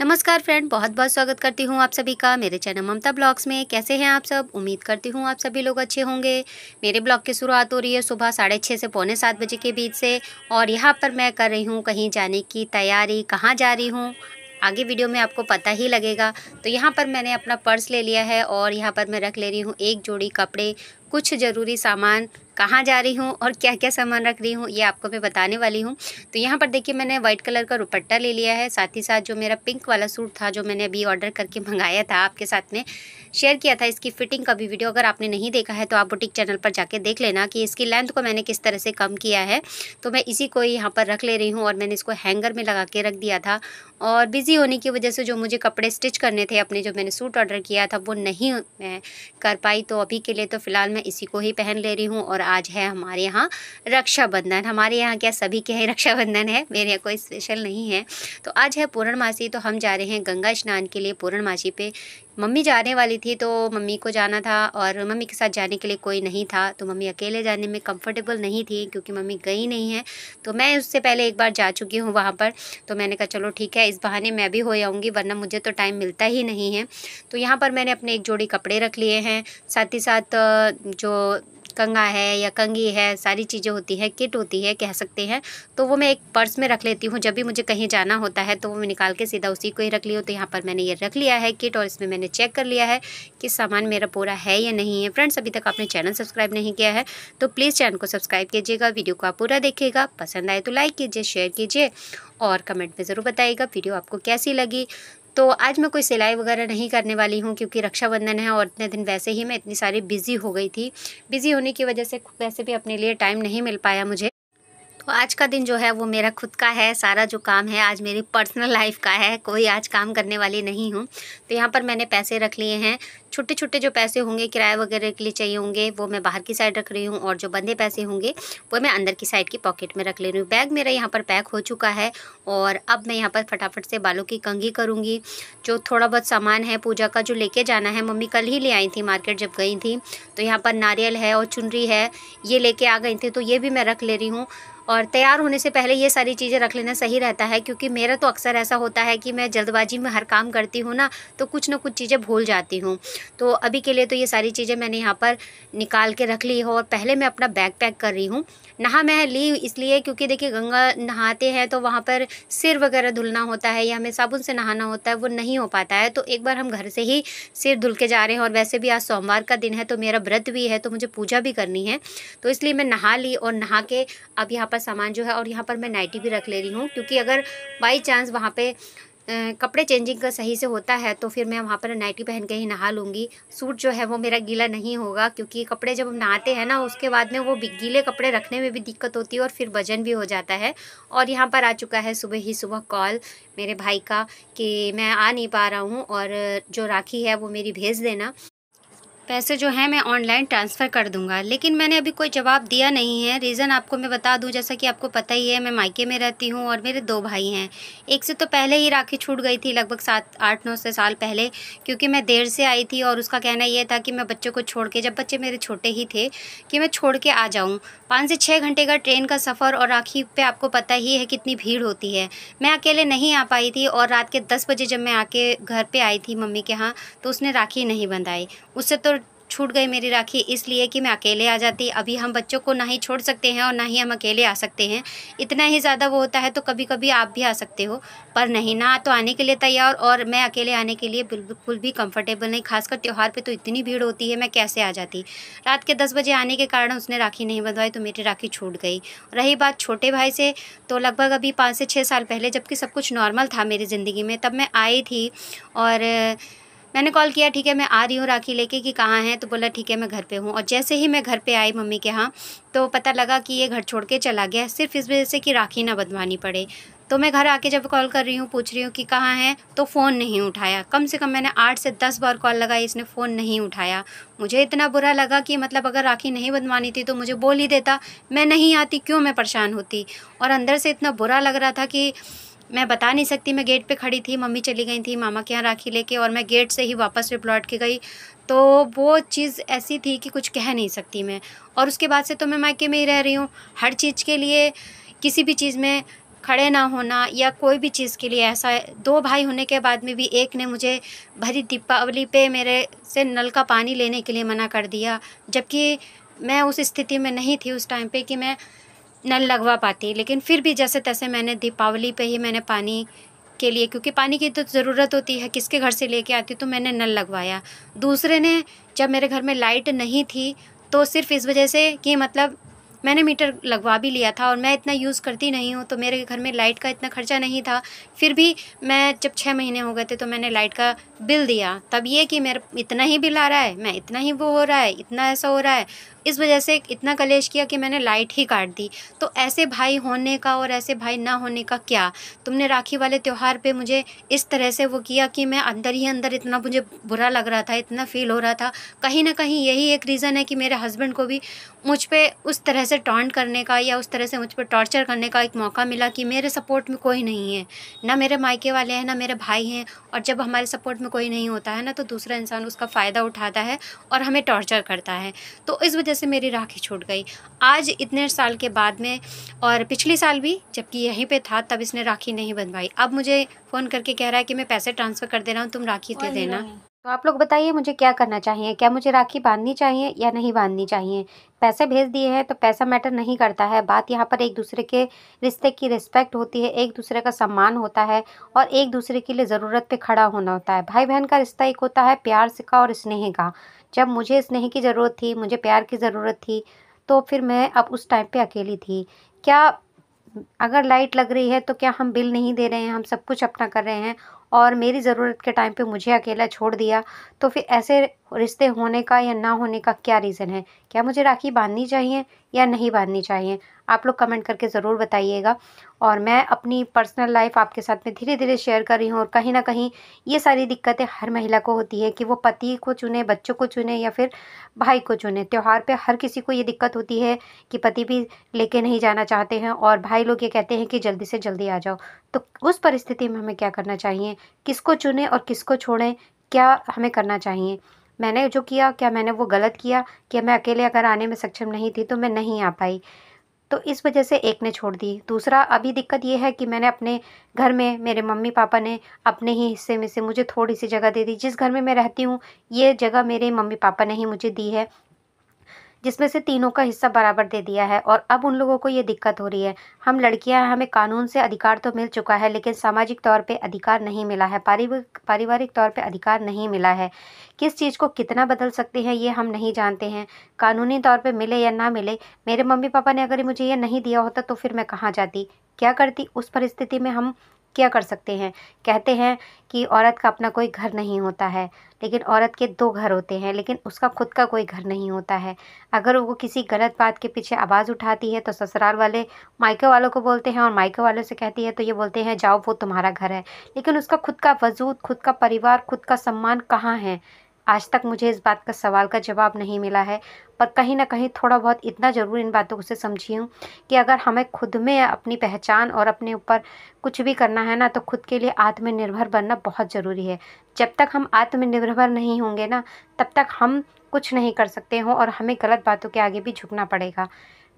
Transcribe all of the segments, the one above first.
नमस्कार फ्रेंड बहुत बहुत स्वागत करती हूँ आप सभी का मेरे चैनल ममता ब्लॉग्स में कैसे हैं आप सब उम्मीद करती हूँ आप सभी लोग अच्छे होंगे मेरे ब्लॉग की शुरुआत हो रही है सुबह साढ़े छः से पौने सात बजे के बीच से और यहाँ पर मैं कर रही हूँ कहीं जाने की तैयारी कहाँ जा रही हूँ आगे वीडियो में आपको पता ही लगेगा तो यहाँ पर मैंने अपना पर्स ले लिया है और यहाँ पर मैं रख ले रही हूँ एक जोड़ी कपड़े कुछ ज़रूरी सामान कहाँ जा रही हूँ और क्या क्या सामान रख रही हूँ ये आपको मैं बताने वाली हूँ तो यहाँ पर देखिए मैंने व्हाइट कलर का रुपट्टा ले लिया है साथ ही साथ जो मेरा पिंक वाला सूट था जो मैंने अभी ऑर्डर करके मंगाया था आपके साथ में शेयर किया था इसकी फिटिंग का भी वीडियो अगर आपने नहीं देखा है तो आप बुटीक चैनल पर जाके देख लेना कि इसकी लेंथ को मैंने किस तरह से कम किया है तो मैं इसी को यहाँ पर रख ले रही हूँ और मैंने इसको हैंगर में लगा के रख दिया था और बिज़ी होने की वजह से जो मुझे कपड़े स्टिच करने थे अपने जो मैंने सूट ऑर्डर किया था वो नहीं मैं कर पाई तो अभी के लिए तो फ़िलहाल मैं इसी को ही पहन ले रही हूँ और आज है हमारे यहाँ रक्षाबंधन हमारे यहाँ क्या सभी के यहाँ रक्षाबंधन है मेरे यहाँ कोई स्पेशल नहीं है तो आज है पूर्णमासी तो हम जा रहे हैं गंगा स्नान के लिए पूर्णमासी पर मम्मी जाने वाली थी तो मम्मी को जाना था और मम्मी के साथ जाने के लिए कोई नहीं था तो मम्मी अकेले जाने में कंफर्टेबल नहीं थी क्योंकि मम्मी गई नहीं है तो मैं उससे पहले एक बार जा चुकी हूँ वहाँ पर तो मैंने कहा चलो ठीक है इस बहाने मैं भी हो जाऊँगी वरना मुझे तो टाइम मिलता ही नहीं है तो यहाँ पर मैंने अपने एक जोड़ी कपड़े रख लिए हैं साथ ही साथ जो कंगा है या कंगी है सारी चीज़ें होती है किट होती है कह सकते हैं तो वो मैं एक पर्स में रख लेती हूँ जब भी मुझे कहीं जाना होता है तो वो मैं निकाल के सीधा उसी को ही रख ली तो यहाँ पर मैंने ये रख लिया है किट और इसमें मैंने चेक कर लिया है कि सामान मेरा पूरा है या नहीं है फ्रेंड्स अभी तक आपने चैनल सब्सक्राइब नहीं किया है तो प्लीज़ चैनल को सब्सक्राइब कीजिएगा वीडियो को आप पूरा देखिएगा पसंद आए तो लाइक कीजिए शेयर कीजिए और कमेंट में ज़रूर बताइएगा वीडियो आपको कैसी लगी तो आज मैं कोई सिलाई वगैरह नहीं करने वाली हूँ क्योंकि रक्षाबंधन है और इतने दिन वैसे ही मैं इतनी सारी बिज़ी हो गई थी बिज़ी होने की वजह से वैसे भी अपने लिए टाइम नहीं मिल पाया मुझे तो आज का दिन जो है वो मेरा खुद का है सारा जो काम है आज मेरी पर्सनल लाइफ का है कोई आज काम करने वाली नहीं हूँ तो यहाँ पर मैंने पैसे रख लिए हैं छोटे छोटे जो पैसे होंगे किराए वगैरह के लिए चाहिए होंगे वो मैं बाहर की साइड रख रही हूँ और जो बंदे पैसे होंगे वो मैं अंदर की साइड की पॉकेट में रख ले रही हूँ बैग मेरा यहाँ पर पैक हो चुका है और अब मैं यहाँ पर फटाफट से बालों की कंघी करूँगी जो थोड़ा बहुत सामान है पूजा का जो लेके जाना है मम्मी कल ही ले आई थी मार्केट जब गई थी तो यहाँ पर नारियल है और चुनरी है ये लेके आ गई थी तो ये भी मैं रख ले रही हूँ और तैयार होने से पहले ये सारी चीज़ें रख लेना सही रहता है क्योंकि मेरा तो अक्सर ऐसा होता है कि मैं जल्दबाजी में हर काम करती हूँ ना तो कुछ ना कुछ चीज़ें भूल जाती हूँ तो अभी के लिए तो ये सारी चीज़ें मैंने यहाँ पर निकाल के रख ली हो और पहले मैं अपना बैग पैक कर रही हूँ नहा मैं ली इसलिए क्योंकि देखिए गंगा नहाते हैं तो वहाँ पर सिर वगैरह धुलना होता है या हमें साबुन से नहाना होता है वो नहीं हो पाता है तो एक बार हम घर से ही सिर धुल के जा रहे हैं और वैसे भी आज सोमवार का दिन है तो मेरा व्रत भी है तो मुझे पूजा भी करनी है तो इसलिए मैं नहा ली और नहा के अब यहाँ पर सामान जो है और यहाँ पर मैं नाइटी भी रख ले रही हूँ क्योंकि अगर बाई चांस वहाँ पर कपड़े चेंजिंग का सही से होता है तो फिर मैं वहाँ पर नाइटी पहन के ही नहा लूँगी सूट जो है वो मेरा गीला नहीं होगा क्योंकि कपड़े जब हम नहाते हैं ना उसके बाद में वो गीले कपड़े रखने में भी दिक्कत होती है और फिर वजन भी हो जाता है और यहाँ पर आ चुका है सुबह ही सुबह कॉल मेरे भाई का कि मैं आ नहीं पा रहा हूँ और जो राखी है वो मेरी भेज देना पैसे जो हैं मैं ऑनलाइन ट्रांसफ़र कर दूंगा लेकिन मैंने अभी कोई जवाब दिया नहीं है रीज़न आपको मैं बता दूं जैसा कि आपको पता ही है मैं मायके में रहती हूं और मेरे दो भाई हैं एक से तो पहले ही राखी छूट गई थी लगभग सात आठ नौ से साल पहले क्योंकि मैं देर से आई थी और उसका कहना यह था कि मैं बच्चों को छोड़ के जब बच्चे मेरे छोटे ही थे कि मैं छोड़ के आ जाऊँ पाँच से छः घंटे का ट्रेन का सफ़र और राखी पर आपको पता ही है कितनी भीड़ होती है मैं अकेले नहीं आ पाई थी और रात के दस बजे जब मैं आके घर पर आई थी मम्मी के यहाँ तो उसने राखी नहीं बंधाई उससे तो छूट गई मेरी राखी इसलिए कि मैं अकेले आ जाती अभी हम बच्चों को ना ही छोड़ सकते हैं और ना ही हम अकेले आ सकते हैं इतना ही ज़्यादा वो होता है तो कभी कभी आप भी आ सकते हो पर नहीं ना तो आने के लिए तैयार और मैं अकेले आने के लिए बिल्कुल भी कंफर्टेबल नहीं खासकर त्यौहार पर तो इतनी भीड़ होती है मैं कैसे आ जाती रात के दस बजे आने के कारण उसने राखी नहीं बंधवाई तो मेरी राखी छूट गई रही बात छोटे भाई से तो लगभग अभी पाँच से छः साल पहले जबकि सब कुछ नॉर्मल था मेरी ज़िंदगी में तब मैं आई थी और मैंने कॉल किया ठीक है मैं आ रही हूँ राखी लेके कि कहाँ है तो बोला ठीक है मैं घर पे हूँ और जैसे ही मैं घर पे आई मम्मी के यहाँ तो पता लगा कि ये घर छोड़ के चला गया सिर्फ इस वजह से कि राखी ना बंधवानी पड़े तो मैं घर आके जब कॉल कर रही हूँ पूछ रही हूँ कि कहाँ है तो फ़ोन नहीं उठाया कम से कम मैंने आठ से दस बार कॉल लगाई इसने फ़ोन नहीं उठाया मुझे इतना बुरा लगा कि मतलब अगर राखी नहीं बनवानी थी तो मुझे बोल ही देता मैं नहीं आती क्यों मैं परेशान होती और अंदर से इतना बुरा लग रहा था कि मैं बता नहीं सकती मैं गेट पे खड़ी थी मम्मी चली गई थी मामा के यहाँ राखी लेके और मैं गेट से ही वापस पे लौट के गई तो वो चीज़ ऐसी थी कि कुछ कह नहीं सकती मैं और उसके बाद से तो मैं मायके में ही रह रही हूँ हर चीज़ के लिए किसी भी चीज़ में खड़े ना होना या कोई भी चीज़ के लिए ऐसा दो भाई होने के बाद में भी एक ने मुझे भरी दीपावली पे मेरे से नल का पानी लेने के लिए मना कर दिया जबकि मैं उस स्थिति में नहीं थी उस टाइम पे कि मैं नल लगवा पाती लेकिन फिर भी जैसे तैसे मैंने दीपावली पे ही मैंने पानी के लिए क्योंकि पानी की तो ज़रूरत होती है किसके घर से लेके आती तो मैंने नल लगवाया दूसरे ने जब मेरे घर में लाइट नहीं थी तो सिर्फ इस वजह से कि मतलब मैंने मीटर लगवा भी लिया था और मैं इतना यूज़ करती नहीं हूँ तो मेरे घर में लाइट का इतना खर्चा नहीं था फिर भी मैं जब छः महीने हो गए थे तो मैंने लाइट का बिल दिया तब ये कि मेरा इतना ही बिल आ रहा है मैं इतना ही वो हो रहा है इतना ऐसा हो रहा है इस वजह से इतना कलेश किया कि मैंने लाइट ही काट दी तो ऐसे भाई होने का और ऐसे भाई ना होने का क्या तुमने राखी वाले त्यौहार पे मुझे इस तरह से वो किया कि मैं अंदर ही अंदर इतना मुझे बुरा लग रहा था इतना फील हो रहा था कहीं ना कहीं यही एक रीज़न है कि मेरे हस्बैंड को भी मुझ पर उस तरह से टॉन्ट करने का या उस तरह से मुझ पर टॉर्चर करने का एक मौका मिला कि मेरे सपोर्ट में कोई नहीं है ना मेरे मायके वाले हैं ना मेरे भाई हैं और जब हमारे सपोर्ट में कोई नहीं होता है ना तो दूसरा इंसान उसका फ़ायदा उठाता है और हमें टॉर्चर करता है तो इस वजह वजह से मेरी राखी छूट गई आज इतने साल के बाद में और पिछले साल भी जबकि यहीं पे था तब इसने राखी नहीं बनवाई अब मुझे फ़ोन करके कह रहा है कि मैं पैसे ट्रांसफ़र कर दे रहा हूँ तुम राखी दे देना तो आप लोग बताइए मुझे क्या करना चाहिए क्या मुझे राखी बांधनी चाहिए या नहीं बांधनी चाहिए पैसे भेज दिए हैं तो पैसा मैटर नहीं करता है बात यहाँ पर एक दूसरे के रिश्ते की रिस्पेक्ट होती है एक दूसरे का सम्मान होता है और एक दूसरे के लिए ज़रूरत पे खड़ा होना होता है भाई बहन का रिश्ता एक होता है प्यार से का और स्नेह का जब मुझे स्नेह की ज़रूरत थी मुझे प्यार की ज़रूरत थी तो फिर मैं अब उस टाइम पे अकेली थी क्या अगर लाइट लग रही है तो क्या हम बिल नहीं दे रहे हैं हम सब कुछ अपना कर रहे हैं और मेरी ज़रूरत के टाइम पे मुझे अकेला छोड़ दिया तो फिर ऐसे और रिश्ते होने का या ना होने का क्या रीज़न है क्या मुझे राखी बांधनी चाहिए या नहीं बांधनी चाहिए आप लोग कमेंट करके ज़रूर बताइएगा और मैं अपनी पर्सनल लाइफ आपके साथ में धीरे धीरे शेयर कर रही हूँ और कहीं ना कहीं ये सारी दिक्कतें हर महिला को होती है कि वो पति को चुने बच्चों को चुने या फिर भाई को चुने त्यौहार पर हर किसी को ये दिक्कत होती है कि पति भी लेके नहीं जाना चाहते हैं और भाई लोग ये कहते हैं कि जल्दी से जल्दी आ जाओ तो उस परिस्थिति में हमें क्या करना चाहिए किसको चुने और किसको छोड़ें क्या हमें करना चाहिए मैंने जो किया क्या मैंने वो गलत किया क्या मैं अकेले अगर आने में सक्षम नहीं थी तो मैं नहीं आ पाई तो इस वजह से एक ने छोड़ दी दूसरा अभी दिक्कत ये है कि मैंने अपने घर में मेरे मम्मी पापा ने अपने ही हिस्से में से मुझे थोड़ी सी जगह दे दी जिस घर में मैं रहती हूँ ये जगह मेरे मम्मी पापा ने ही मुझे दी है जिसमें से तीनों का हिस्सा बराबर दे दिया है और अब उन लोगों को ये दिक्कत हो रही है हम लड़कियां हमें कानून से अधिकार तो मिल चुका है लेकिन सामाजिक तौर पे अधिकार नहीं मिला है पारिवारिक पारिवारिक तौर पे अधिकार नहीं मिला है किस चीज़ को कितना बदल सकते हैं ये हम नहीं जानते हैं कानूनी तौर पर मिले या ना मिले मेरे मम्मी पापा ने अगर मुझे ये नहीं दिया होता तो फिर मैं कहाँ जाती क्या करती उस परिस्थिति में हम क्या कर सकते हैं कहते हैं कि औरत का अपना कोई घर नहीं होता है लेकिन औरत के दो घर होते हैं लेकिन उसका खुद का कोई घर नहीं होता है अगर वो किसी गलत बात के पीछे आवाज़ उठाती है तो ससुराल वाले मायके वालों को बोलते हैं और मायके वालों से कहती है तो ये बोलते हैं जाओ वो तुम्हारा घर है लेकिन उसका खुद का वजूद खुद का परिवार खुद का सम्मान कहाँ है आज तक मुझे इस बात का सवाल का जवाब नहीं मिला है पर कहीं ना कहीं थोड़ा बहुत इतना ज़रूर इन बातों से समझी हूँ कि अगर हमें खुद में अपनी पहचान और अपने ऊपर कुछ भी करना है ना तो खुद के लिए आत्मनिर्भर बनना बहुत ज़रूरी है जब तक हम आत्मनिर्भर नहीं होंगे ना तब तक हम कुछ नहीं कर सकते हों और हमें गलत बातों के आगे भी झुकना पड़ेगा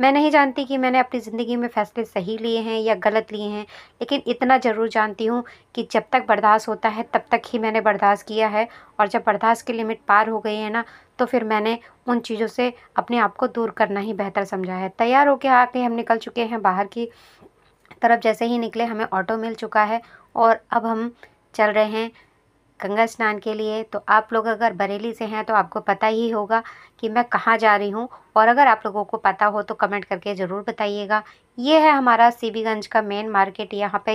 मैं नहीं जानती कि मैंने अपनी ज़िंदगी में फ़ैसले सही लिए हैं या गलत लिए हैं लेकिन इतना ज़रूर जानती हूँ कि जब तक बर्दाश्त होता है तब तक ही मैंने बर्दाश्त किया है और जब बर्दाश्त की लिमिट पार हो गई है ना तो फिर मैंने उन चीज़ों से अपने आप को दूर करना ही बेहतर समझा है तैयार होकर आके हम निकल चुके हैं बाहर की तरफ जैसे ही निकले हमें ऑटो मिल चुका है और अब हम चल रहे हैं गंगा स्नान के लिए तो आप लोग अगर बरेली से हैं तो आपको पता ही होगा कि मैं कहाँ जा रही हूँ और अगर आप लोगों को पता हो तो कमेंट करके ज़रूर बताइएगा ये है हमारा सीबीगंज का मेन मार्केट यहाँ पे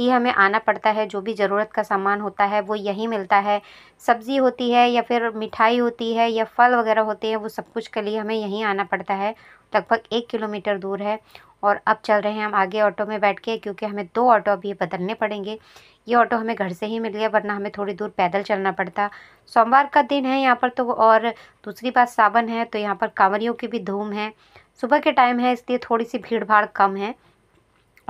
ही हमें आना पड़ता है जो भी ज़रूरत का सामान होता है वो यहीं मिलता है सब्ज़ी होती है या फिर मिठाई होती है या फल वगैरह होते हैं वो सब कुछ के लिए हमें यहीं आना पड़ता है लगभग एक किलोमीटर दूर है और अब चल रहे हैं हम आगे ऑटो में बैठ के क्योंकि हमें दो ऑटो अभी बदलने पड़ेंगे ये ऑटो हमें घर से ही मिल गया वरना हमें थोड़ी दूर पैदल चलना पड़ता सोमवार का दिन है यहाँ पर तो और दूसरी बात सावन है तो यहाँ पर कांवरियों की भी धूम है सुबह के टाइम है इसलिए थोड़ी सी भीड़ भाड़ कम है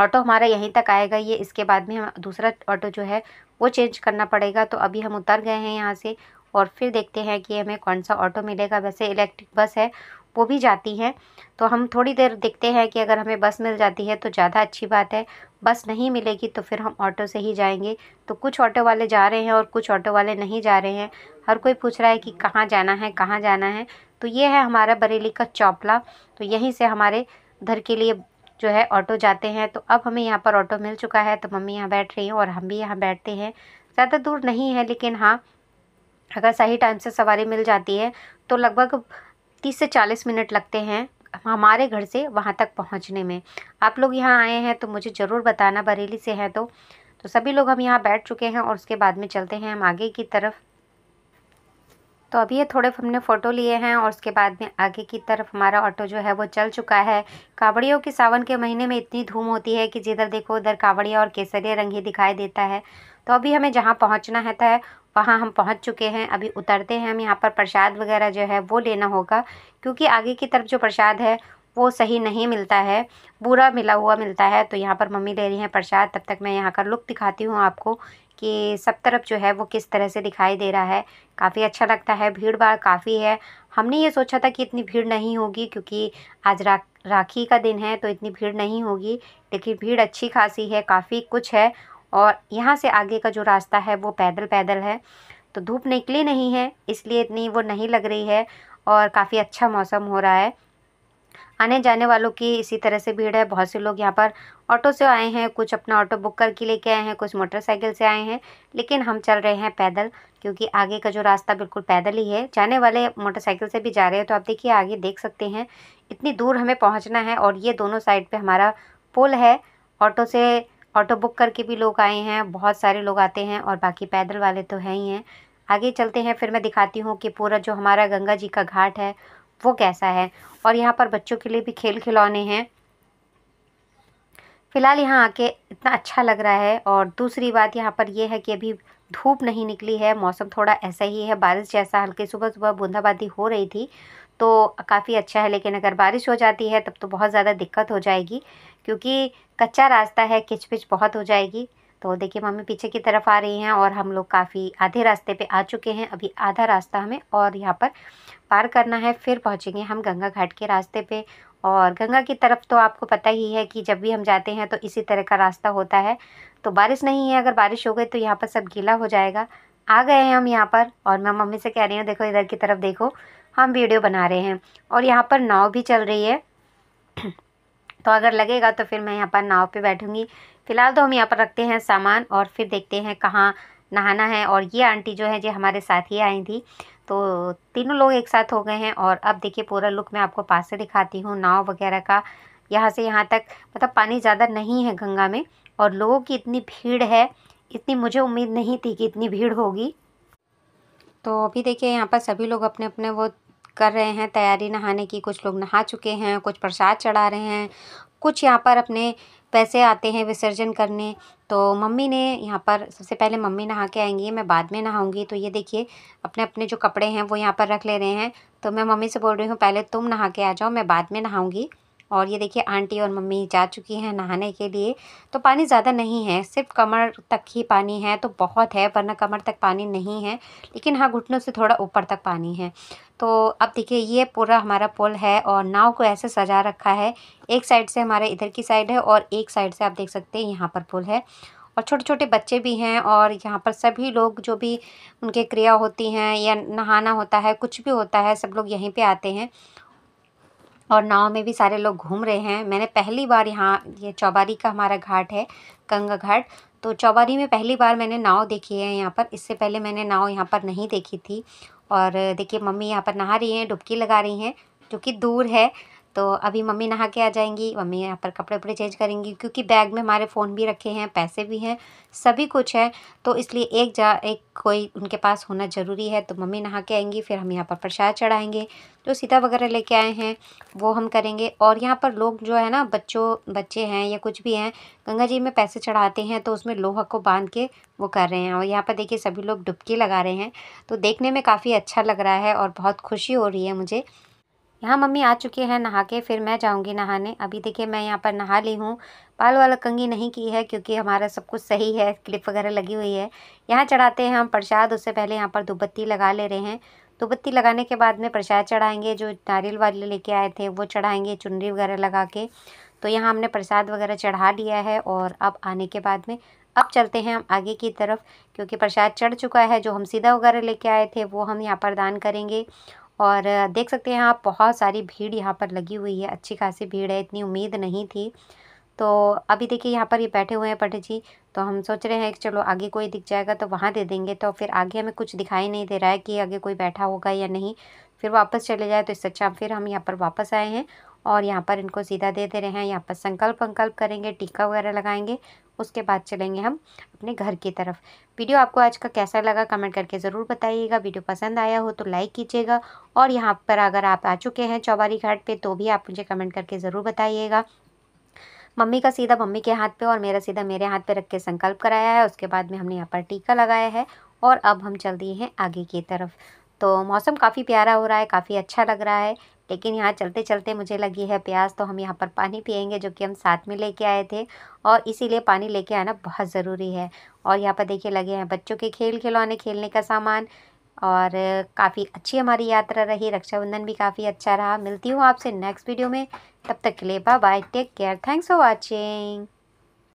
ऑटो हमारा यहीं तक आएगा ये इसके बाद में हम दूसरा ऑटो जो है वो चेंज करना पड़ेगा तो अभी हम उतर गए हैं यहाँ से और फिर देखते हैं कि हमें कौन सा ऑटो मिलेगा वैसे इलेक्ट्रिक बस है वो भी जाती हैं तो हम थोड़ी देर देखते हैं कि अगर हमें बस मिल जाती है तो ज़्यादा अच्छी बात है बस नहीं मिलेगी तो फिर हम ऑटो से ही जाएंगे तो कुछ ऑटो वाले जा रहे हैं और कुछ ऑटो वाले नहीं जा रहे हैं हर कोई पूछ रहा है कि कहाँ जाना है कहाँ जाना है तो ये है हमारा बरेली का चौपला तो यहीं से हमारे घर के लिए जो है ऑटो जाते हैं तो अब हमें यहाँ पर ऑटो मिल चुका है तो मम्मी यहाँ बैठ रही हैं और हम भी यहाँ बैठते हैं ज़्यादा दूर नहीं है लेकिन हाँ अगर सही टाइम से सवारी मिल जाती है तो लगभग तीस से चालीस मिनट लगते हैं हमारे घर से वहाँ तक पहुँचने में आप लोग यहाँ आए हैं तो मुझे ज़रूर बताना बरेली से हैं तो तो सभी लोग हम यहाँ बैठ चुके हैं और उसके बाद में चलते हैं हम आगे की तरफ तो अभी ये थोड़े हमने फ़ोटो लिए हैं और उसके बाद में आगे की तरफ हमारा ऑटो जो है वो चल चुका है कांवड़ियों के सावन के महीने में इतनी धूम होती है कि जिधर देखो उधर कांवड़िया और केसरिया रंग ही दिखाई देता है तो अभी हमें जहाँ पहुँचना है था वहाँ हम पहुँच चुके हैं अभी उतरते हैं हम यहाँ पर प्रसाद वगैरह जो है वो लेना होगा क्योंकि आगे की तरफ जो प्रसाद है वो सही नहीं मिलता है बुरा मिला हुआ मिलता है तो यहाँ पर मम्मी ले रही हैं प्रसाद तब तक मैं यहाँ का लुक दिखाती हूँ आपको कि सब तरफ जो है वो किस तरह से दिखाई दे रहा है काफ़ी अच्छा लगता है भीड़ भाड़ काफ़ी है हमने ये सोचा था कि इतनी भीड़ नहीं होगी क्योंकि आज रा राखी का दिन है तो इतनी भीड़ नहीं होगी लेकिन भीड़ अच्छी खासी है काफ़ी कुछ है और यहाँ से आगे का जो रास्ता है वो पैदल पैदल है तो धूप निकली नहीं है इसलिए इतनी वो नहीं लग रही है और काफ़ी अच्छा मौसम हो रहा है आने जाने वालों की इसी तरह से भीड़ है बहुत से लोग यहाँ पर ऑटो से आए हैं कुछ अपना ऑटो बुक करके लेके आए हैं कुछ मोटरसाइकिल से आए हैं लेकिन हम चल रहे हैं पैदल क्योंकि आगे का जो रास्ता बिल्कुल पैदल ही है जाने वाले मोटरसाइकिल से भी जा रहे हैं तो आप देखिए आगे देख सकते हैं इतनी दूर हमें पहुँचना है और ये दोनों साइड पर हमारा पुल है ऑटो से ऑटो बुक करके भी लोग आए हैं बहुत सारे लोग आते हैं और बाकी पैदल वाले तो हैं ही हैं आगे चलते हैं फिर मैं दिखाती हूँ कि पूरा जो हमारा गंगा जी का घाट है वो कैसा है और यहाँ पर बच्चों के लिए भी खेल खिलौने हैं फ़िलहाल यहाँ आके इतना अच्छा लग रहा है और दूसरी बात यहाँ पर यह है कि अभी धूप नहीं निकली है मौसम थोड़ा ऐसा ही है बारिश जैसा हल्की सुबह सुबह बूंदाबांदी हो रही थी तो काफ़ी अच्छा है लेकिन अगर बारिश हो जाती है तब तो बहुत ज़्यादा दिक्कत हो जाएगी क्योंकि कच्चा रास्ता है किचपिच बहुत हो जाएगी तो देखिए मम्मी पीछे की तरफ आ रही हैं और हम लोग काफ़ी आधे रास्ते पे आ चुके हैं अभी आधा रास्ता हमें और यहाँ पर पार करना है फिर पहुँचेंगे हम गंगा घाट के रास्ते पे और गंगा की तरफ तो आपको पता ही है कि जब भी हम जाते हैं तो इसी तरह का रास्ता होता है तो बारिश नहीं है अगर बारिश हो गई तो यहाँ पर सब गीला हो जाएगा आ गए हैं हम यहाँ पर और मैं मम्मी से कह रही हूँ देखो इधर की तरफ देखो हम वीडियो बना रहे हैं और यहाँ पर नाव भी चल रही है तो अगर लगेगा तो फिर मैं यहाँ पर नाव पे बैठूँगी फ़िलहाल तो हम यहाँ पर रखते हैं सामान और फिर देखते हैं कहाँ नहाना है और ये आंटी जो है जी हमारे साथ ही आई थी तो तीनों लोग एक साथ हो गए हैं और अब देखिए पूरा लुक मैं आपको पास से दिखाती हूँ नाव वगैरह का यहाँ से यहाँ तक मतलब पानी ज़्यादा नहीं है गंगा में और लोगों की इतनी भीड़ है इतनी मुझे उम्मीद नहीं थी कि इतनी भीड़ होगी तो अभी देखिए यहाँ पर सभी लोग अपने अपने वो कर रहे हैं तैयारी नहाने की कुछ लोग नहा चुके हैं कुछ प्रसाद चढ़ा रहे हैं कुछ यहाँ पर अपने पैसे आते हैं विसर्जन करने तो मम्मी ने यहाँ पर सबसे पहले मम्मी नहा के आएंगी मैं बाद में नहाऊंगी तो ये देखिए अपने अपने जो कपड़े हैं वो यहाँ पर रख ले रहे हैं तो मैं मम्मी से बोल रही हूँ पहले तुम नहा के आ जाओ मैं बाद में नहाऊंगी और ये देखिए आंटी और मम्मी जा चुकी हैं नहाने के लिए तो पानी ज़्यादा नहीं है सिर्फ कमर तक ही पानी है तो बहुत है वरना कमर तक पानी नहीं है लेकिन हाँ घुटनों से थोड़ा ऊपर तक पानी है तो अब देखिए ये पूरा हमारा पुल है और नाव को ऐसे सजा रखा है एक साइड से हमारे इधर की साइड है और एक साइड से आप देख सकते हैं यहाँ पर पुल है और छोटे छोटे बच्चे भी हैं और यहाँ पर सभी लोग जो भी उनके क्रिया होती हैं या नहाना होता है कुछ भी होता है सब लोग यहीं पे आते हैं और नाव में भी सारे लोग घूम रहे हैं मैंने पहली बार यहाँ ये यह चौबारी का हमारा घाट है गंगा घाट तो चौबारी में पहली बार मैंने नाव देखी है यहाँ पर इससे पहले मैंने नाव यहाँ पर नहीं देखी थी और देखिए मम्मी यहाँ पर नहा रही हैं डुबकी लगा रही हैं जो कि दूर है तो अभी मम्मी नहा के आ जाएंगी मम्मी यहाँ पर कपड़े वपड़े चेंज करेंगी क्योंकि बैग में हमारे फ़ोन भी रखे हैं पैसे भी हैं सभी कुछ है तो इसलिए एक जा एक कोई उनके पास होना ज़रूरी है तो मम्मी नहा के आएंगी फिर हम यहाँ पर प्रसाद चढ़ाएंगे जो सीता वगैरह लेके आए हैं वो हम करेंगे और यहाँ पर लोग जो है ना बच्चों बच्चे हैं या कुछ भी हैं गंगा जी में पैसे चढ़ाते हैं तो उसमें लोहा को बांध के वो कर रहे हैं और यहाँ पर देखिए सभी लोग डुबकी लगा रहे हैं तो देखने में काफ़ी अच्छा लग रहा है और बहुत खुशी हो रही है मुझे यहाँ मम्मी आ चुकी है नहा के फिर मैं जाऊँगी नहाने अभी देखिए मैं यहाँ पर नहा ली हूँ बाल वाला कंगी नहीं की है क्योंकि हमारा सब कुछ सही है क्लिप वगैरह लगी हुई है यहाँ चढ़ाते हैं हम प्रसाद उससे पहले यहाँ पर दुबत्ती लगा ले रहे हैं दुबत्ती लगाने के बाद में प्रसाद चढ़ाएंगे जो नारियल वाले लेके आए थे वो चढ़ाएंगे चुनरी वगैरह लगा के तो यहाँ हमने प्रसाद वगैरह चढ़ा लिया है और अब आने के बाद में अब चलते हैं हम आगे की तरफ क्योंकि प्रसाद चढ़ चुका है जो हम सीधा वगैरह लेके आए थे वो हम यहाँ पर दान करेंगे और देख सकते हैं आप बहुत सारी भीड़ यहाँ पर लगी हुई है अच्छी खासी भीड़ है इतनी उम्मीद नहीं थी तो अभी देखिए यहाँ पर ये बैठे हुए हैं पंडित जी तो हम सोच रहे हैं कि चलो आगे कोई दिख जाएगा तो वहाँ दे देंगे तो फिर आगे हमें कुछ दिखाई नहीं दे रहा है कि आगे कोई बैठा होगा या नहीं फिर वापस चले जाए तो इससे अच्छा फिर हम यहाँ पर वापस आए हैं और यहाँ पर इनको सीधा दे दे रहे हैं यहाँ पर संकल्प वंकल्प करेंगे टीका वगैरह लगाएंगे उसके बाद चलेंगे हम अपने घर की तरफ वीडियो आपको आज का कैसा लगा कमेंट करके ज़रूर बताइएगा वीडियो पसंद आया हो तो लाइक कीजिएगा और यहाँ पर अगर आप आ चुके हैं चौबारी घाट पर तो भी आप मुझे कमेंट करके ज़रूर बताइएगा मम्मी का सीधा मम्मी के हाथ पे और मेरा सीधा मेरे हाथ पे रख के संकल्प कराया है उसके बाद में हमने यहाँ पर टीका लगाया है और अब हम चल दिए हैं आगे की तरफ तो मौसम काफ़ी प्यारा हो रहा है काफ़ी अच्छा लग रहा है लेकिन यहाँ चलते चलते मुझे लगी है प्यास तो हम यहाँ पर पानी पियेंगे जो कि हम साथ में लेके आए थे और इसीलिए पानी लेके आना बहुत ज़रूरी है और यहाँ पर देखिए लगे हैं बच्चों के खेल खिलौने खेलने का सामान और काफ़ी अच्छी हमारी यात्रा रही रक्षाबंधन भी काफ़ी अच्छा रहा मिलती हूँ आपसे नेक्स्ट वीडियो में तब तक के लिए bye bye take care thanks for watching